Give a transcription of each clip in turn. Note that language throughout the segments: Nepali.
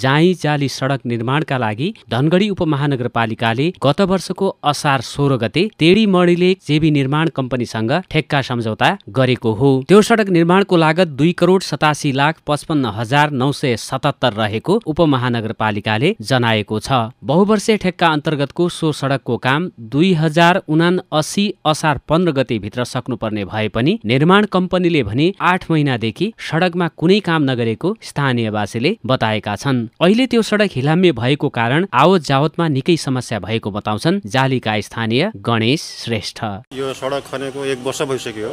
जाई जाली सडक निर्माणका लागि धनगढी उपमहानगरपालिकाले गत वर्षको असार सोह्र गते तेडी मणिले जेबी निर्माण कम्पनीसँग ठेक्का सम्झौता गरेको हो त्यो सडक निर्माणको लागत दुई करोड सतासी लाख पचपन्न हजार नौ सय सतहत्तर रहेको उपमहानगरपालिकाले जनाएको छ बहुवर्षीय ठेक्का अन्तर्गतको सो सडकको काम दुई हजार उना असी असार पन्ध्र गते भित्र सक्नुपर्ने भए पनि निर्माण कम्पनीले भने आठ महिनादेखि सडकमा कुनै काम नगरेको स्थानीयवासीले बताएका छन् अहिले त्यो सडक हिलाम्य भएको कारण आवत जावतमा निकै समस्या भएको बताउँछन् जालीका स्थानीय गणेश श्रेष्ठ यो सडक खनेको एक वर्ष भइसक्यो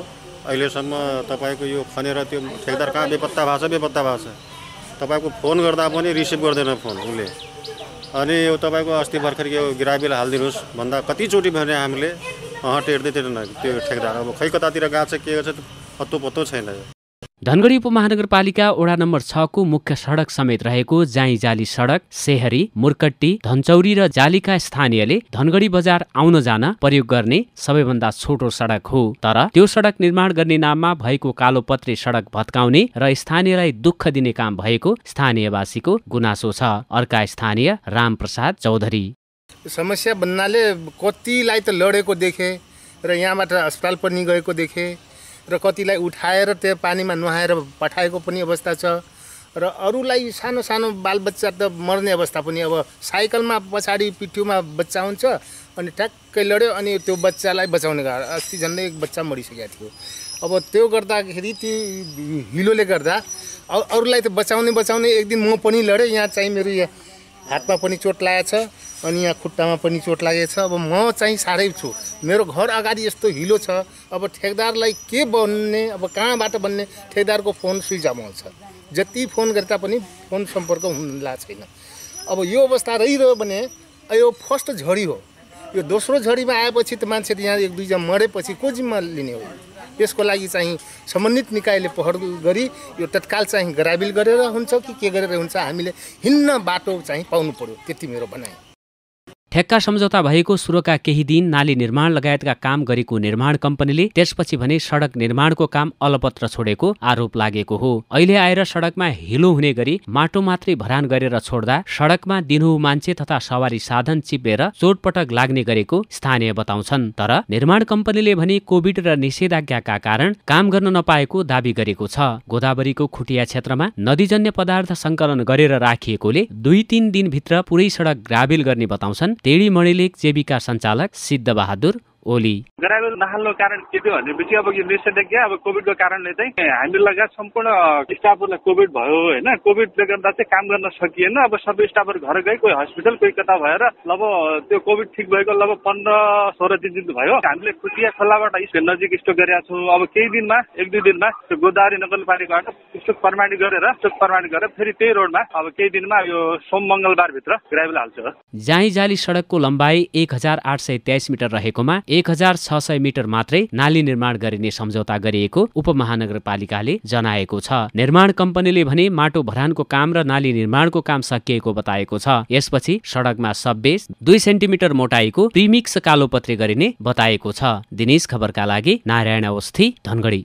अहिलेसम्म तपाईँको यो खनेर त्यो ठेकदार कहाँ बेपत्ता भएको छ बेपत्ता भएको छ तपाईँको फोन गर्दा पनि रिसिभ गर्दैन फोन उसले अनि यो तपाईँको अस्ति भर्खर यो गिराबिल हालिदिनुहोस् भन्दा कतिचोटि भने हामीले टेर्दै थिएन त्यो ठेकदार अब खै कतातिर गएको छ के गर्छ पत्तो पत्तो छैन धनगढी उपमहानगरपालिका वडा नम्बर छको मुख्य सडक समेत रहेको जाई जाली सडक सेहरी मुर्कट्टी धनचौरी र जालीका स्थानीयले धनगढी बजार आउन जान प्रयोग गर्ने सबैभन्दा छोटो सडक हो तर त्यो सडक निर्माण गर्ने नाममा भएको कालोपत्री सडक भत्काउने र स्थानीयलाई दुःख दिने काम भएको स्थानीयवासीको गुनासो छ अर्का स्थानीय रामप्रसाद चौधरी समस्या भन्नाले कतिलाई त लडेको देखे र यहाँबाट अस्पताल पनि गएको देखेँ र कतिलाई उठाएर त्यो पानीमा नुहाएर पठाएको पनि अवस्था छ र अरूलाई सानो सानो बालबच्चा त मर्ने अवस्था पनि अब साइकलमा पछाडि पिठ्यूमा बच्चा हुन्छ अनि ठ्याक्कै लड्यो अनि त्यो बच्चालाई बचाउने गाह्रो अस्ति झन्डै बच्चा मरिसकेको थियो अब त्यो गर्दाखेरि ती हिलोले गर्दा अरूलाई त बचाउने बचाउने एक दिन म पनि लडेँ यहाँ चाहिँ मेरो यहाँ हातमा पनि चोट लागेको छ अनि यहाँ खुट्टामा पनि चोट लागेको छ अब म चाहिँ साह्रै छु मेरो घर अगाडि यस्तो हिलो छ अब ठेकदारलाई के बन्ने अब कहाँबाट बन्ने ठेकदारको फोन स्विच अफ आउँछ जति फोन गरे तापनि फोन सम्पर्क हुनुला छैन अब यो अवस्था रहिरह्यो भने यो फर्स्ट झडी हो यो दोस्रो झडीमा आएपछि त मान्छे यहाँ एक दुईजना मरेपछि को जिम्मा लिने हो यसको लागि चाहिँ सम्बन्धित निकायले पहर गरी यो तत्काल चाहिँ ग्राबिल गरेर हुन्छ कि के गरेर हुन्छ हामीले हिँड्न बाटो चाहिँ पाउनु पऱ्यो त्यति मेरो भनाइ ठेक्का सम्झौता भएको सुरुका केही दिन नाली निर्माण लगायतका काम गरेको निर्माण कम्पनीले त्यसपछि भने सडक निर्माणको काम अलपत्र छोडेको आरोप लागेको हो अहिले आएर सडकमा हिलो हुने गरी माटो मात्रै भरान गरेर छोड्दा सडकमा दिनहुँ मान्छे तथा सवारी साधन चिप्लेर चोटपटक लाग्ने गरेको स्थानीय बताउँछन् तर निर्माण कम्पनीले भने कोभिड र निषेधाज्ञाका कारण काम गर्न नपाएको दावी गरेको छ गोदावरीको खुटिया क्षेत्रमा नदीजन्य पदार्थ सङ्कलन गरेर राखिएकोले दुई तिन दिनभित्र पुरै सडक ग्राभेल गर्ने बताउँछन् टेढी मणिलेक जेबीका सञ्चालक सिद्धबहादुर ओली गराएको नहाल्नु कारण के थियो भनेपछि अब यो निषेधज्ञ अब कोभिडको कारणले चाहिँ हामी लगायत सम्पूर्ण स्टाफहरूलाई कोभिड भयो होइन कोभिडले गर्दा चाहिँ काम गर्न सकिएन अब सबै स्टाफहरू घर गए कोही हस्पिटल कोही कता भएर अब त्यो कोभिड ठिक भएको लगभग पन्ध्र सोह्र दिन दिन भयो हामीले खुटिया खोलाबाट नजिक स्टोक गरेका छौँ अब केही दिनमा एक दुई दिनमा त्यो गोदावरी नगरपालिकाबाट स्टोक प्रमाणित गरेर स्टोक प्रमाणित गरेर फेरि त्यही रोडमा अब केही दिनमा यो सोम मङ्गलबारभित्र ग्राइबल हाल्छ जाँडी जाली सडकको लम्बाइ एक हजार आठ सय तेइस मिटर रहेकोमा एक हजार छ सय मिटर मात्रै नाली निर्माण गरिने सम्झौता गरिएको उपमहानगरपालिकाले जनाएको छ निर्माण कम्पनीले भने माटो भरानको काम र नाली निर्माणको काम सकिएको बताएको छ यसपछि सडकमा सबेस दुई सेन्टिमिटर मोटाइको प्रिमिक्स कालोपत्री गरिने बताएको छ दिनेश खबरका लागि नारायण अवस्थी धनगढी